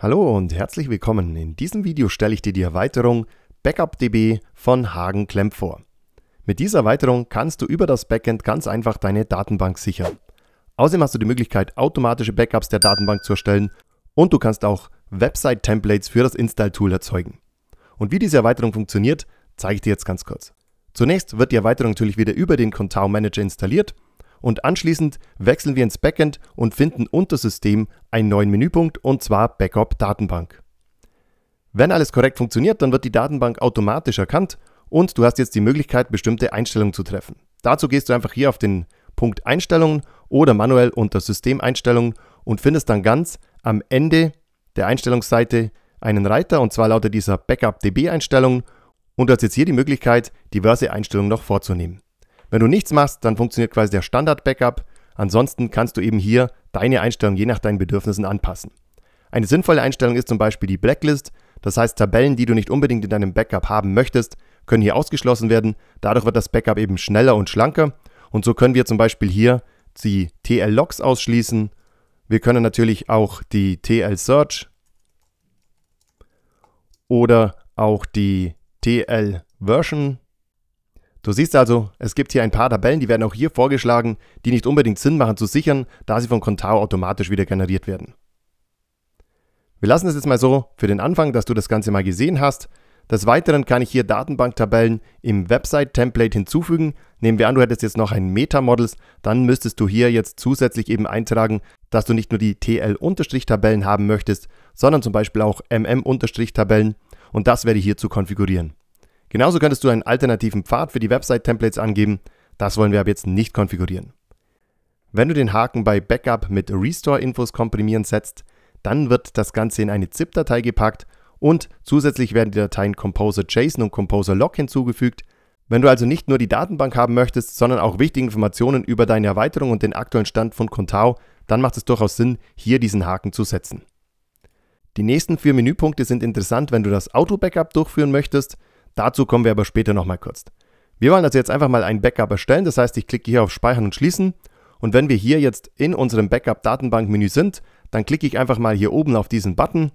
Hallo und herzlich willkommen. In diesem Video stelle ich dir die Erweiterung BackupDB von Hagen Klemp vor. Mit dieser Erweiterung kannst du über das Backend ganz einfach deine Datenbank sichern. Außerdem hast du die Möglichkeit, automatische Backups der Datenbank zu erstellen und du kannst auch Website-Templates für das Install-Tool erzeugen. Und wie diese Erweiterung funktioniert, zeige ich dir jetzt ganz kurz. Zunächst wird die Erweiterung natürlich wieder über den Contao Manager installiert und anschließend wechseln wir ins Backend und finden unter System einen neuen Menüpunkt und zwar Backup Datenbank. Wenn alles korrekt funktioniert, dann wird die Datenbank automatisch erkannt und du hast jetzt die Möglichkeit, bestimmte Einstellungen zu treffen. Dazu gehst du einfach hier auf den Punkt Einstellungen oder manuell unter Systemeinstellungen und findest dann ganz am Ende der Einstellungsseite einen Reiter und zwar lautet dieser Backup DB Einstellungen und du hast jetzt hier die Möglichkeit, diverse Einstellungen noch vorzunehmen. Wenn du nichts machst, dann funktioniert quasi der Standard-Backup. Ansonsten kannst du eben hier deine Einstellung je nach deinen Bedürfnissen anpassen. Eine sinnvolle Einstellung ist zum Beispiel die Blacklist. Das heißt, Tabellen, die du nicht unbedingt in deinem Backup haben möchtest, können hier ausgeschlossen werden. Dadurch wird das Backup eben schneller und schlanker. Und so können wir zum Beispiel hier die TL-Logs ausschließen. Wir können natürlich auch die TL-Search oder auch die TL-Version ausschließen. Du siehst also, es gibt hier ein paar Tabellen, die werden auch hier vorgeschlagen, die nicht unbedingt Sinn machen zu sichern, da sie von Contao automatisch wieder generiert werden. Wir lassen es jetzt mal so für den Anfang, dass du das Ganze mal gesehen hast. Des Weiteren kann ich hier Datenbanktabellen im Website-Template hinzufügen. Nehmen wir an, du hättest jetzt noch ein Meta-Models, dann müsstest du hier jetzt zusätzlich eben eintragen, dass du nicht nur die TL-Tabellen haben möchtest, sondern zum Beispiel auch MM-Tabellen und das werde ich hierzu konfigurieren. Genauso könntest du einen alternativen Pfad für die Website-Templates angeben. Das wollen wir ab jetzt nicht konfigurieren. Wenn du den Haken bei Backup mit Restore-Infos komprimieren setzt, dann wird das Ganze in eine ZIP-Datei gepackt und zusätzlich werden die Dateien Composer.json und Composer.log hinzugefügt. Wenn du also nicht nur die Datenbank haben möchtest, sondern auch wichtige Informationen über deine Erweiterung und den aktuellen Stand von Contao, dann macht es durchaus Sinn, hier diesen Haken zu setzen. Die nächsten vier Menüpunkte sind interessant, wenn du das Auto-Backup durchführen möchtest. Dazu kommen wir aber später nochmal kurz. Wir wollen also jetzt einfach mal ein Backup erstellen, das heißt ich klicke hier auf Speichern und Schließen und wenn wir hier jetzt in unserem Backup-Datenbank-Menü sind, dann klicke ich einfach mal hier oben auf diesen Button.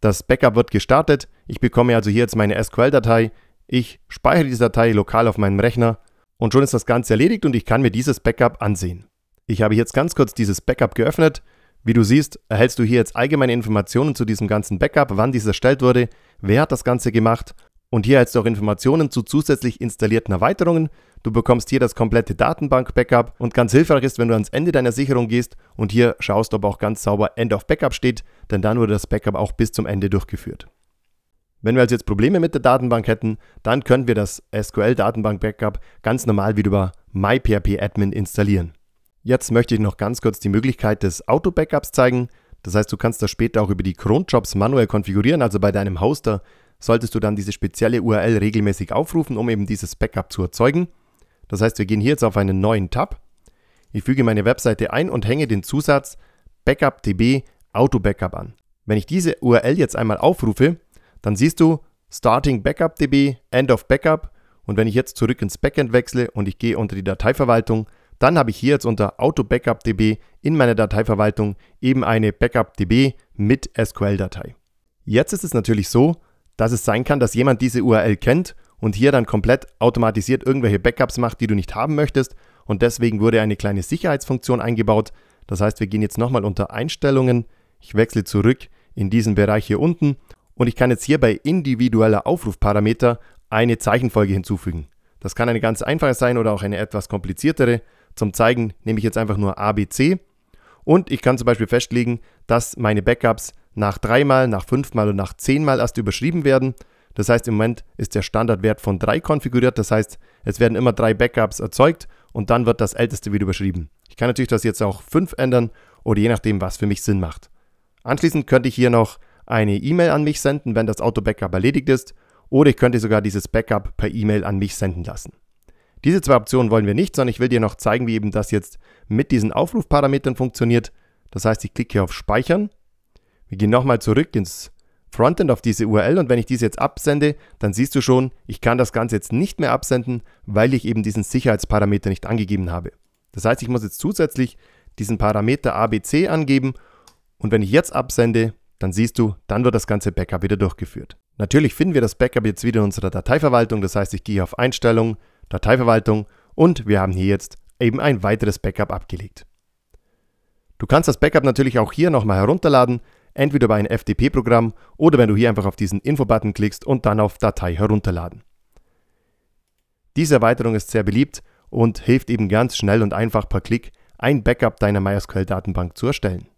Das Backup wird gestartet, ich bekomme also hier jetzt meine SQL-Datei, ich speichere diese Datei lokal auf meinem Rechner und schon ist das Ganze erledigt und ich kann mir dieses Backup ansehen. Ich habe jetzt ganz kurz dieses Backup geöffnet. Wie du siehst, erhältst du hier jetzt allgemeine Informationen zu diesem ganzen Backup, wann dieses erstellt wurde, wer hat das Ganze gemacht und hier jetzt noch Informationen zu zusätzlich installierten Erweiterungen. Du bekommst hier das komplette Datenbank-Backup und ganz hilfreich ist, wenn du ans Ende deiner Sicherung gehst und hier schaust, ob auch ganz sauber End of Backup steht, denn dann wurde das Backup auch bis zum Ende durchgeführt. Wenn wir also jetzt Probleme mit der Datenbank hätten, dann können wir das SQL-Datenbank-Backup ganz normal wieder über MyPHP-Admin installieren. Jetzt möchte ich noch ganz kurz die Möglichkeit des Auto-Backups zeigen. Das heißt, du kannst das später auch über die Cronjobs manuell konfigurieren, also bei deinem Hoster solltest du dann diese spezielle URL regelmäßig aufrufen, um eben dieses Backup zu erzeugen. Das heißt, wir gehen hier jetzt auf einen neuen Tab. Ich füge meine Webseite ein und hänge den Zusatz BackupDB Auto-Backup an. Wenn ich diese URL jetzt einmal aufrufe, dann siehst du Starting Backup DB, End of Backup und wenn ich jetzt zurück ins Backend wechsle und ich gehe unter die Dateiverwaltung, dann habe ich hier jetzt unter Auto Backup DB in meiner Dateiverwaltung eben eine Backup DB mit SQL-Datei. Jetzt ist es natürlich so, dass es sein kann, dass jemand diese URL kennt und hier dann komplett automatisiert irgendwelche Backups macht, die du nicht haben möchtest. Und deswegen wurde eine kleine Sicherheitsfunktion eingebaut. Das heißt, wir gehen jetzt nochmal unter Einstellungen. Ich wechsle zurück in diesen Bereich hier unten und ich kann jetzt hier bei individueller Aufrufparameter eine Zeichenfolge hinzufügen. Das kann eine ganz einfache sein oder auch eine etwas kompliziertere. Zum Zeigen nehme ich jetzt einfach nur ABC und ich kann zum Beispiel festlegen, dass meine Backups nach dreimal, nach fünfmal und nach zehnmal erst überschrieben werden. Das heißt, im Moment ist der Standardwert von drei konfiguriert. Das heißt, es werden immer drei Backups erzeugt und dann wird das älteste wieder überschrieben. Ich kann natürlich das jetzt auch fünf ändern oder je nachdem, was für mich Sinn macht. Anschließend könnte ich hier noch eine E-Mail an mich senden, wenn das Auto-Backup erledigt ist. Oder ich könnte sogar dieses Backup per E-Mail an mich senden lassen. Diese zwei Optionen wollen wir nicht, sondern ich will dir noch zeigen, wie eben das jetzt mit diesen Aufrufparametern funktioniert. Das heißt, ich klicke hier auf Speichern. Wir gehen nochmal zurück ins Frontend auf diese URL und wenn ich diese jetzt absende, dann siehst du schon, ich kann das Ganze jetzt nicht mehr absenden, weil ich eben diesen Sicherheitsparameter nicht angegeben habe. Das heißt, ich muss jetzt zusätzlich diesen Parameter ABC angeben und wenn ich jetzt absende, dann siehst du, dann wird das ganze Backup wieder durchgeführt. Natürlich finden wir das Backup jetzt wieder in unserer Dateiverwaltung, das heißt, ich gehe auf Einstellungen, Dateiverwaltung und wir haben hier jetzt eben ein weiteres Backup abgelegt. Du kannst das Backup natürlich auch hier nochmal herunterladen, entweder bei einem FTP-Programm oder wenn du hier einfach auf diesen Info-Button klickst und dann auf Datei herunterladen. Diese Erweiterung ist sehr beliebt und hilft eben ganz schnell und einfach per Klick ein Backup deiner MySQL-Datenbank zu erstellen.